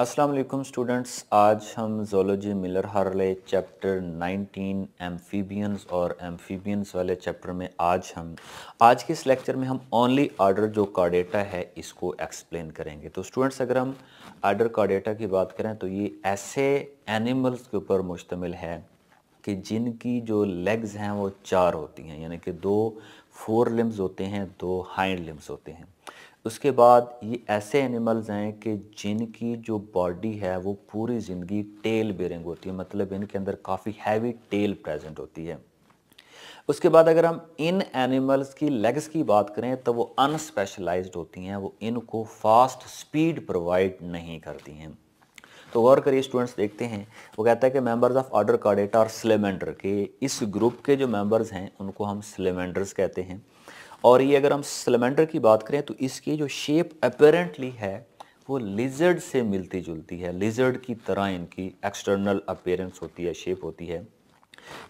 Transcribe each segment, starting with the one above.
अस्सलाम वालेकुम स्टूडेंट्स आज हम zoology Miller Harley chapter 19 amphibians और एम्फीबियंस वाले चैप्टर में आज हम आज के इस लेक्चर में हम ओनली आर्डर जो कार्डेटा है इसको एक्सप्लेन करेंगे तो स्टूडेंट्स अगर हम आर्डर कार्डेटा की बात करें तो ये ऐसे एनिमल्स के ऊपर मुश्तमिल है कि जिनकी जो लेग्स हैं वो चार होती हैं यानी कि दो फोर लिम्स होते हैं दो हाइंड लिम्स होते हैं उसके बाद ये ऐसे एनिमल्स हैं कि जिनकी जो बॉडी है वो पूरी ज़िंदगी टेल बेरिंग होती है मतलब इनके अंदर काफ़ी हैवी टेल प्रेजेंट होती है उसके बाद अगर हम इन एनिमल्स की लेग्स की बात करें तो वो अनस्पेशलाइज्ड होती हैं वो इनको फास्ट स्पीड प्रोवाइड नहीं करती हैं तो गौर करिए स्टूडेंट्स देखते हैं वो कहता है कि मेंबर्स ऑफ ऑर्डर कार्डेटा और स्लेमेंडर के इस ग्रुप के जो मेंबर्स हैं उनको हम स्लेमेंडर्स कहते हैं और ये अगर हम सिलेंडर की बात करें तो इसकी जो शेप अपेरेंटली है वो लिजर्ड से मिलती जुलती है लिजर्ड की तरह इनकी एक्सटर्नल अपेरेंस होती है शेप होती है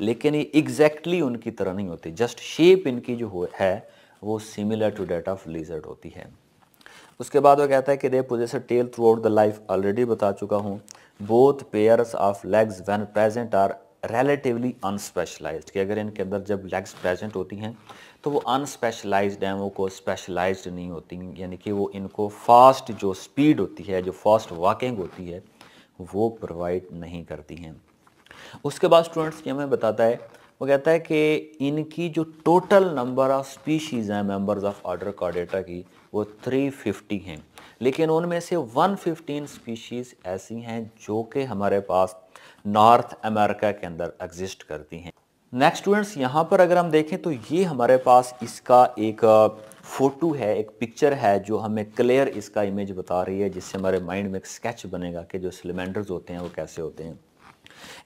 लेकिन ये एग्जैक्टली exactly उनकी तरह नहीं होती जस्ट शेप इनकी जो है वो similar to that of lizard होती है उसके बाद वो कहता है कि they possess tail throughout the life already बता चुका हूँ both pairs of legs when present are relatively unspecialised कि अगर इनके अंदर जब लेग्स प्रेजेंट होती हैं तो वो अनस्पेशलाइज्ड हैं वो को स्पेशलाइज्ड नहीं होती यानी कि वो इनको फास्ट जो स्पीड होती है जो फास्ट वॉकिंग होती है वो प्रोवाइड नहीं करती हैं उसके बाद स्टूडेंट्स ये हमें बताता है वो कहता है कि इनकी जो टोटल नंबर ऑफ़ स्पीशीज़ हैं मेंबर्स ऑफ ऑर्डर कॉडेटा की वो 350 हैं लेकिन उनमें से 115 स्पीशीज़ ऐसी हैं जो कि हमारे पास नॉर्थ अमेरिका के अंदर एग्जिस्ट करती हैं नेक्स्ट स्टूडेंट्स यहाँ पर अगर हम देखें तो ये हमारे पास इसका एक फ़ोटो है एक पिक्चर है जो हमें क्लियर इसका इमेज बता रही है जिससे हमारे माइंड में एक स्केच बनेगा कि जो सिलेंडर्स होते हैं वो कैसे होते हैं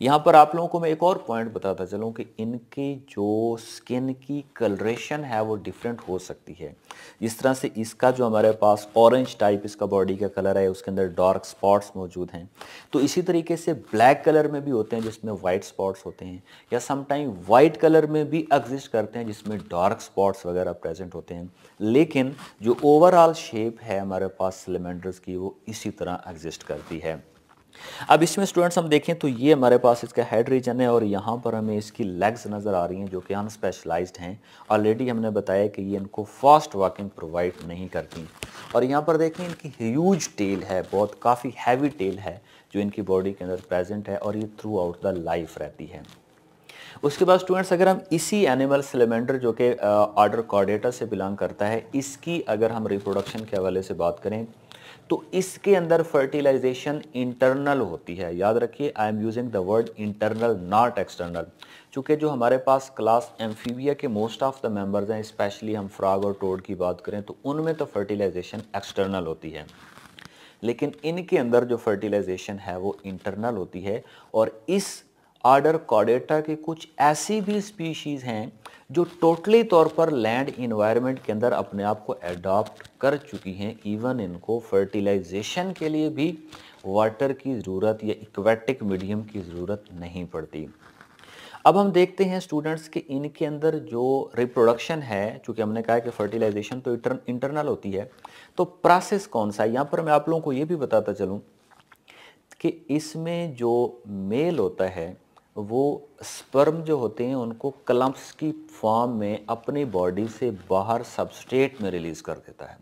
यहाँ पर आप लोगों को मैं एक और पॉइंट बताता चलूँ कि इनकी जो स्किन की कलरेशन है वो डिफरेंट हो सकती है जिस तरह से इसका जो हमारे पास ऑरेंज टाइप इसका बॉडी का कलर है उसके अंदर डार्क स्पॉट्स मौजूद हैं तो इसी तरीके से ब्लैक कलर में भी होते हैं जिसमें वाइट स्पॉट्स होते हैं या समटाइम वाइट कलर में भी एग्जिस्ट करते हैं जिसमें डार्क स्पॉट्स वगैरह प्रेजेंट होते हैं लेकिन जो ओवरऑल शेप है हमारे पास सिलेंडर्स की वो इसी तरह एग्जिस्ट करती है अब इसमें स्टूडेंट्स हम देखें तो ये हमारे पास इसका हेड रीजन है और यहाँ पर हमें इसकी लेग्स नज़र आ रही हैं जो कि अनस्पेशलाइज्ड हैं ऑलरेडी हमने बताया कि ये इनको फास्ट वॉकिंग प्रोवाइड नहीं करती और यहाँ पर देखें इनकी ह्यूज टेल है बहुत काफ़ी हैवी टेल है जो इनकी बॉडी के अंदर प्रेजेंट है और ये थ्रू आउट द लाइफ रहती है उसके बाद स्टूडेंट्स अगर हम इसी एनिमल सिलेमेंडर जो कि ऑर्डर कॉर्डेटा से बिलोंग करता है इसकी अगर हम रिप्रोडक्शन के हवाले से बात करें तो इसके अंदर फर्टिलाइजेशन इंटरनल होती है याद रखिए I am using the word internal not external चूँकि जो हमारे पास क्लास एम्फीबिया के मोस्ट ऑफ द मेम्बर्स हैं स्पेशली हम फ्रॉग और टोड की बात करें तो उनमें तो फर्टिलाइजेशन एक्सटर्नल होती है लेकिन इनके अंदर जो फर्टिलाइजेशन है वो इंटरनल होती है और इस आर्डर कॉडेटा के कुछ ऐसी भी स्पीशीज़ हैं जो टोटली तौर पर लैंड इन्वायरमेंट के अंदर अपने आप को एडॉप्ट कर चुकी हैं इवन इनको फर्टिलाइजेशन के लिए भी वाटर की ज़रूरत या इक्वेटिक मीडियम की ज़रूरत नहीं पड़ती अब हम देखते हैं स्टूडेंट्स कि इनके अंदर जो रिप्रोडक्शन है चूँकि हमने कहा कि फर्टिलाइजेशन तो इंटरनल होती है तो प्रोसेस कौन सा है यहाँ पर मैं आप लोगों को ये भी बताता चलूँ कि इसमें जो मेल होता है वो स्पर्म जो होते हैं उनको क्लम्प्स की फॉर्म में अपनी बॉडी से बाहर सबस्टेट में रिलीज़ कर देता है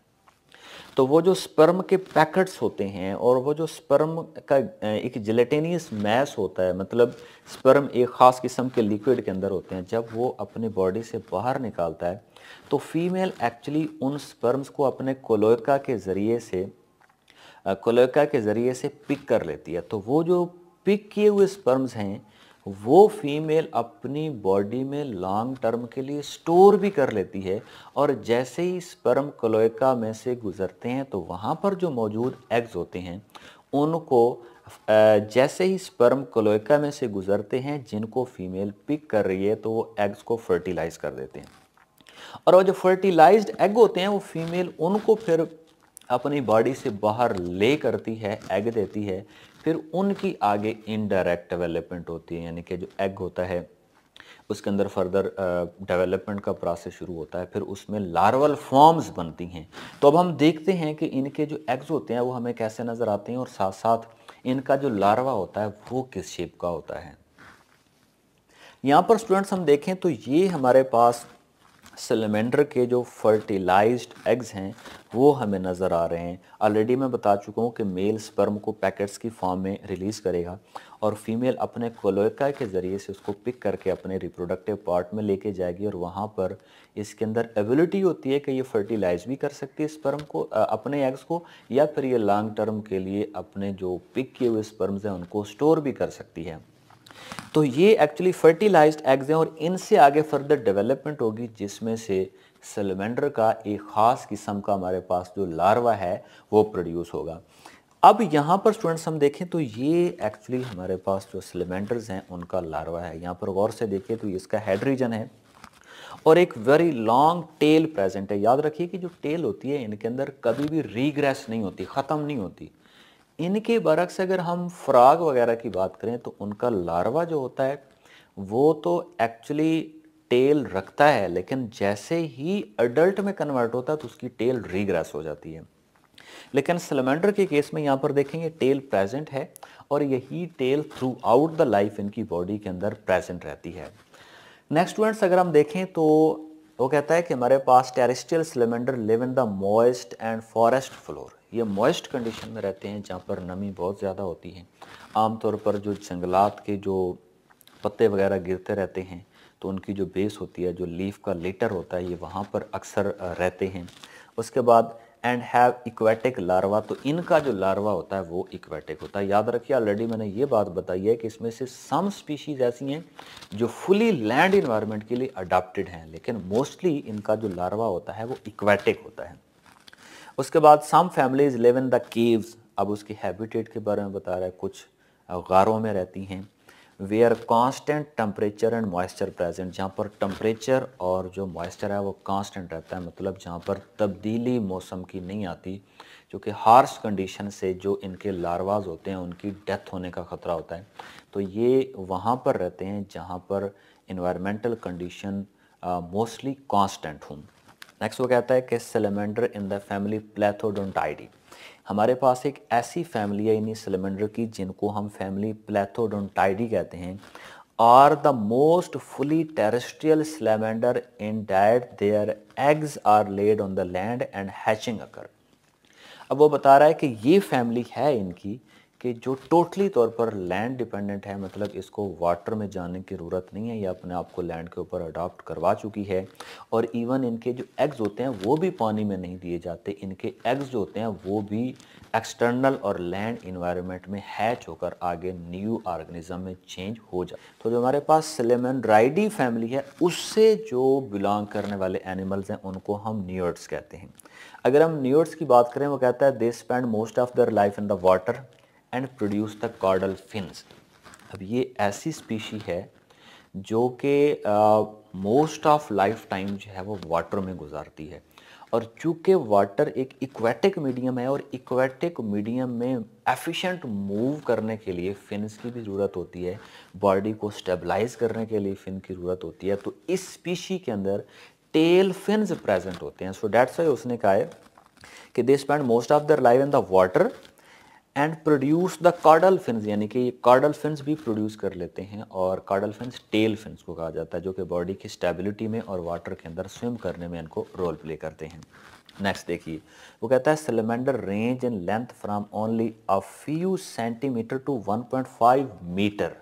तो वो जो स्पर्म के पैकेट्स होते हैं और वो जो स्पर्म का एक जिलेटेनियस मैस होता है मतलब स्पर्म एक ख़ास किस्म के लिक्विड के अंदर होते हैं जब वो अपनी बॉडी से बाहर निकालता है तो फीमेल एक्चुअली उन स्पर्म्स को अपने कोलोका के ज़रिए से कोलोका के ज़रिए से पिक कर लेती है तो वो जो पिक किए हुए स्पर्म्स हैं वो फीमेल अपनी बॉडी में लॉन्ग टर्म के लिए स्टोर भी कर लेती है और जैसे ही स्पर्म क्लोएका में से गुजरते हैं तो वहाँ पर जो मौजूद एग्स होते हैं उनको जैसे ही स्पर्म क्लोएका में से गुजरते हैं जिनको फीमेल पिक कर रही है तो वो एग्स को फर्टिलाइज़ कर देते हैं और वो जो फर्टिलाइज्ड एग होते हैं वो फीमेल उनको फिर अपनी बॉडी से बाहर ले करती है एग देती है फिर उनकी आगे इनडायरेक्ट डेवलपमेंट होती है यानी कि जो एग होता है उसके अंदर फर्दर डेवलपमेंट का प्रोसेस शुरू होता है फिर उसमें लार्वल फॉर्म्स बनती हैं तो अब हम देखते हैं कि इनके जो एग्स होते हैं वो हमें कैसे नज़र आते हैं और साथ साथ इनका जो लार्वा होता है वो किस शेप का होता है यहाँ पर स्टूडेंट्स हम देखें तो ये हमारे पास सिलेंडर के जो फर्टिलाइज्ड एग्ज़ हैं वो हमें नज़र आ रहे हैं ऑलरेडी मैं बता चुका हूँ कि मेल स्पर्म को पैकेट्स की फॉर्म में रिलीज़ करेगा और फीमेल अपने कोलोका के ज़रिए से उसको पिक करके अपने रिप्रोडक्टिव पार्ट में लेके जाएगी और वहाँ पर इसके अंदर एबिलिटी होती है कि ये फर्टिलाइज भी कर सकती है स्पर्म को अपने एग्स को या फिर ये लॉन्ग टर्म के लिए अपने जो पिक किए हुए स्पर्म्स हैं उनको स्टोर भी कर सकती है तो ये एक्चुअली फर्टिलाइज्ड एग्स हैं और इनसे आगे फर्दर डेवलपमेंट होगी जिसमें से सलेमेंडर का एक ख़ास किस्म का हमारे पास जो लार्वा है वो प्रोड्यूस होगा अब यहाँ पर स्टूडेंट्स हम देखें तो ये एक्चुअली हमारे पास जो सिलेमेंडर्स हैं उनका लार्वा है यहाँ पर गौर से देखें तो इसका हेड रीजन है और एक वेरी लॉन्ग टेल प्रेजेंट है याद रखिए कि जो टेल होती है इनके अंदर कभी भी रीग्रेस नहीं होती ख़त्म नहीं होती इनके बरक्स अगर हम फ्राग वगैरह की बात करें तो उनका लार्वा जो होता है वो तो एक्चुअली टेल रखता है लेकिन जैसे ही अडल्ट में कन्वर्ट होता है तो उसकी टेल रीग्रेस हो जाती है लेकिन सिलेंडर के केस में यहाँ पर देखेंगे टेल प्रेजेंट है और यही tail throughout the life इनकी बॉडी के अंदर प्रेजेंट रहती है नेक्स्ट स्टूडेंट्स अगर हम देखें तो वो कहता है कि हमारे पास terrestrial salamander live in the moist and forest floor ये मॉइस्ट कंडीशन में रहते हैं जहाँ पर नमी बहुत ज़्यादा होती है आमतौर पर जो जंगलात के जो पत्ते वगैरह गिरते रहते हैं तो उनकी जो बेस होती है जो लीफ का लेटर होता है ये वहाँ पर अक्सर रहते हैं उसके बाद एंड हैव इक्वेटिक लार्वा तो इनका जो लार्वा होता है वो इक्वेटिक होता है याद रखिए ऑलरेडी मैंने ये बात बताई है कि इसमें से सम स्पीशीज़ ऐसी हैं जो फुली लैंड इन्वायरमेंट के लिए अडाप्टेड हैं लेकिन मोस्टली इनका जो लार्वा होता है वो इक्वेटिक होता है उसके बाद some families live in the caves अब उसकी हैबिटेट के बारे में बता रहा है कुछ गारों में रहती हैं where constant temperature and moisture present जहाँ पर टम्परेचर और जो मॉइस्चर है वो कॉन्स्टेंट रहता है मतलब जहाँ पर तब्दीली मौसम की नहीं आती क्योंकि हार्श कंडीशन से जो इनके लारवाज होते हैं उनकी डेथ होने का ख़तरा होता है तो ये वहाँ पर रहते हैं जहाँ पर इन्वायरमेंटल कंडीशन मोस्टली कॉन्स्टेंट हों नेक्स्ट वो कहता है कि सिलेमेंडर इन द फैमिली प्लेथोडोंटाइडी हमारे पास एक ऐसी फैमिली है इन्हीं सिलेमेंडर की जिनको हम फैमिली प्लेथोडोंटाइडी कहते हैं are the most fully terrestrial salamander in that their eggs are laid on the land and hatching occur अब वो बता रहा है कि ये फैमिली है इनकी कि जो टोटली तौर पर लैंड डिपेंडेंट है मतलब इसको वाटर में जाने की ज़रूरत नहीं है या अपने आप को लैंड के ऊपर अडॉप्ट करवा चुकी है और इवन इनके जो एग्ज़ होते हैं वो भी पानी में नहीं दिए जाते इनके एग्ज़ जो होते हैं वो भी एक्सटर्नल और लैंड इन्वायरमेंट में हैच होकर आगे न्यू ऑर्गेनिज्म में चेंज हो जाए तो जो हमारे पास सिलेमन राइडी फैमिली है उससे जो बिलोंग करने वाले एनिमल्स हैं उनको हम न्यूर्ट्स कहते हैं अगर हम न्यूर्ट्स की बात करें वो कहता है they spend most of their life in the water and produce the caudal fins अब ये ऐसी स्पीशी है जो कि मोस्ट ऑफ लाइफ टाइम जो है वो वाटर में गुजारती है और चूँकि वाटर एक इक्वेटिक मीडियम है और इक्वेटिक मीडियम में एफिशिएंट मूव करने के लिए फिन्स की भी ज़रूरत होती है बॉडी को स्टेबलाइज करने के लिए फिन की ज़रूरत होती है तो इस स्पीशी के अंदर टेल फिन्स प्रेजेंट होते हैं सो डैट्स वाई उसने कहा है कि they spend most of their life in the water and produce the caudal fin यानी कि कार्डल फिन्स भी प्रोड्यूस कर लेते हैं और कार्डल फिन्स टेल फिन्स को कहा जाता है जो कि बॉडी की स्टेबिलिटी में और वाटर के अंदर स्विम करने में इनको रोल प्ले करते हैं नेक्स्ट देखिए वो कहता है salamander range in length from only a few centimetre to 1.5 metre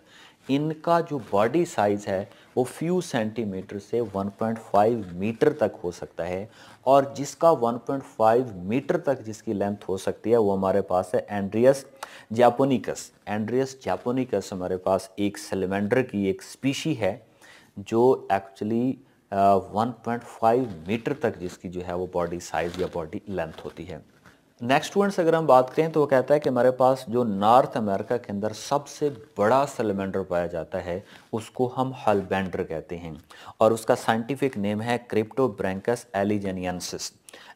इनका जो बॉडी साइज़ है वो फ्यू सेंटीमीटर से 1.5 मीटर तक हो सकता है और जिसका 1.5 मीटर तक जिसकी लेंथ हो सकती है वो हमारे पास है एंड्रियस जापोनिकस एंड्रियस जापोनिकस हमारे पास एक सिलेंडर की एक स्पीशी है जो एक्चुअली 1.5 मीटर तक जिसकी जो है वो बॉडी साइज़ या बॉडी लेंथ होती है नेक्स्ट स्टूडेंट्स अगर हम बात करें तो वो कहता है कि हमारे पास जो नॉर्थ अमेरिका के अंदर सबसे बड़ा सलमेंडर पाया जाता है उसको हम हलबेंडर कहते हैं और उसका साइंटिफिक नेम है क्रिप्टो एलिजेनियनसिस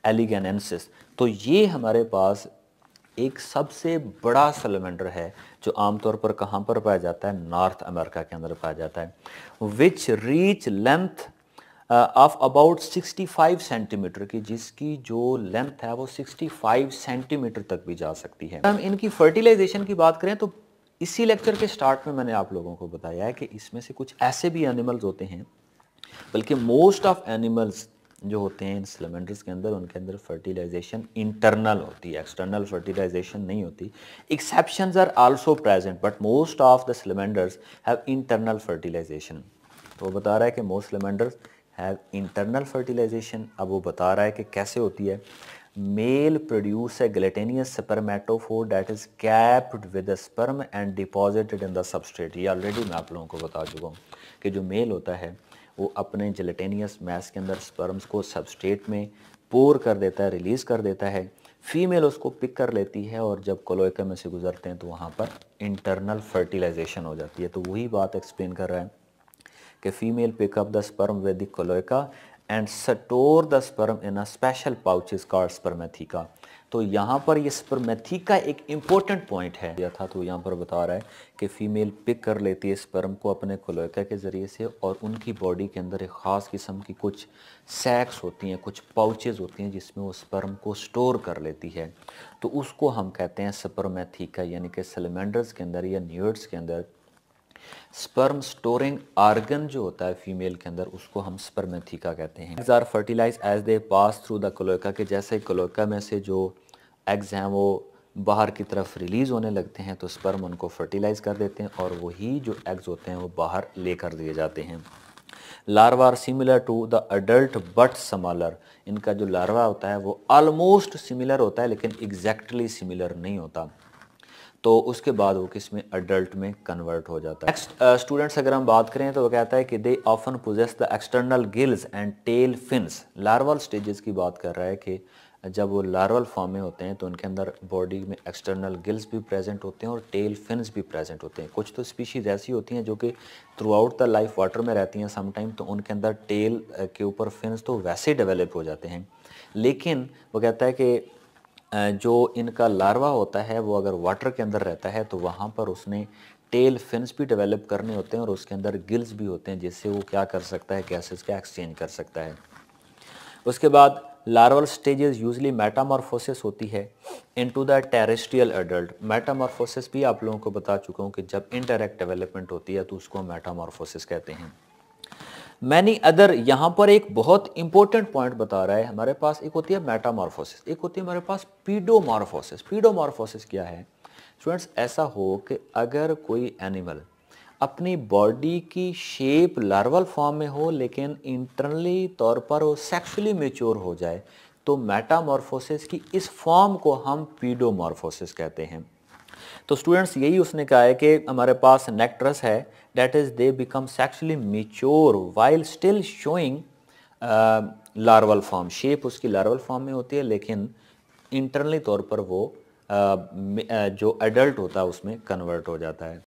एलिगेनेंसिस तो ये हमारे पास एक सबसे बड़ा सलमेंडर है जो आमतौर पर कहाँ पर पाया जाता है नॉर्थ अमेरिका के अंदर पाया जाता है which reach length of about 65 centimetre की जिसकी जो लेंथ है वो 65 सेंटीमीटर तक भी जा सकती है हम इनकी फर्टिलाइजेशन की बात करें तो इसी लेक्चर के स्टार्ट में मैंने आप लोगों को बताया है कि इसमें से कुछ ऐसे भी एनिमल्स होते हैं बल्कि मोस्ट ऑफ एनिमल्स जो होते हैं इन सिलेंडर्स के अंदर उनके अंदर फर्टिलाइजेशन इंटरनल होती है एक्सटर्नल फर्टिलाइजेशन नहीं होती exception are also present but most of the salamanders have internal fertilisation तो बता रहा है कि most salamanders have internal fertilisation अब वो बता रहा है कि कैसे होती है male produce a gelatinous spermatophore that is capped with sperm and deposited in the substrate ये ऑलरेडी मैं आप लोगों को बता चुका हूँ कि जो मेल होता है वो अपने जिलेटेनियस मैस के अंदर स्पर्म्स को सबस्ट्रेट में पोर कर देता है रिलीज़ कर देता है फीमेल उसको पिक कर लेती है और जब कोलोइका में से गुजरते हैं तो वहाँ पर इंटरनल फर्टिलाइजेशन हो जाती है तो वही बात एक्सप्लेन कर रहा है कि female pick up the sperm with the and store the sperm in a special pouch is called spermatheca तो यहाँ पर ये स्पर्मेथिका एक इम्पोर्टेंट पॉइंट है यह था तो यहाँ पर बता रहा है कि फ़ीमेल पिक कर लेती है स्पर्म को अपने कोलोइका के ज़रिए से और उनकी बॉडी के अंदर एक ख़ास किस्म की कुछ सैक्स होती हैं कुछ पाउचेज़ होती हैं जिसमें वो स्पर्म को स्टोर कर लेती है तो उसको हम कहते हैं स्पर्मेथिका यानी कि सिलेंडर्स के अंदर या न्यूर्ड्स के अंदर स्पर्म स्टोरिंग आर्गन जो होता है फीमेल के अंदर उसको हम स्पर्मेथिका कहते हैं eggs are fertilise as they pass through the cloaca के जैसे कलोका में से जो एग्ज़ हैं वो बाहर की तरफ रिलीज़ होने लगते हैं तो स्पर्म उनको फर्टिलाइज़ कर देते हैं और वही जो एग्ज़ होते हैं वो बाहर लेकर दिए जाते हैं larva are similar to the adult but some are इनका जो लार्वा होता है वो ऑलमोस्ट सिमिलर होता है लेकिन एग्जैक्टली सिमिलर नहीं होता तो उसके बाद वो किस में अडल्ट में कन्वर्ट हो जाता है नेक्स्ट स्टूडेंट्स uh, अगर हम बात करें तो वो कहता है कि they often possess the external gills and tail fins larval stages की बात कर रहा है कि जब वो लार्वल फॉर्म में होते हैं तो उनके अंदर बॉडी में एक्सटर्नल गिल्स भी प्रेजेंट होते हैं और टेल फिन्स भी प्रेजेंट होते हैं कुछ तो स्पीशीज़ ऐसी होती हैं जो कि throughout the life water में रहती हैं समटाइम तो उनके अंदर टेल uh, के ऊपर फिन्स तो वैसे डेवलप हो जाते हैं लेकिन वो कहता है कि जो इनका लार्वा होता है वो अगर वाटर के अंदर रहता है तो वहाँ पर उसने टेल फिन्स भी डेवलप करने होते हैं और उसके अंदर गिल्स भी होते हैं जिससे वो क्या कर सकता है गैसेस का एक्सचेंज कर सकता है उसके बाद लार्वल स्टेजेस यूजली मेटामॉर्फोसिस होती है into the terrestrial adult metamorphosis भी आप लोगों को बता चुका हूँ कि जब इनडायरेक्ट डेवलपमेंट होती है तो उसको मेटामॉर्फोसिस कहते हैं मैनी अदर यहाँ पर एक बहुत इंपॉर्टेंट पॉइंट बता रहा है हमारे पास एक होती है मेटामॉर्फोसिस एक होती है हमारे पास पीडोमॉर्फोसिस पीडोमॉर्फोसिस क्या है स्टूडेंट्स ऐसा हो कि अगर कोई एनिमल अपनी बॉडी की शेप लार्वल फॉर्म में हो लेकिन इंटरनली तौर पर वो सेक्सुअली मेच्योर हो जाए तो मेटामॉर्फोसिस की इस फॉर्म को हम पीडोमॉर्फोसिस कहते हैं तो स्टूडेंट्स यही उसने कहा है कि हमारे पास नेक्ट्रस है that is they become sexually mature while still showing larval form shape उसकी लार्वल फॉर्म में होती है लेकिन इंटरनली तौर पर वो uh, uh जो एडल्ट होता है उसमें कन्वर्ट हो जाता है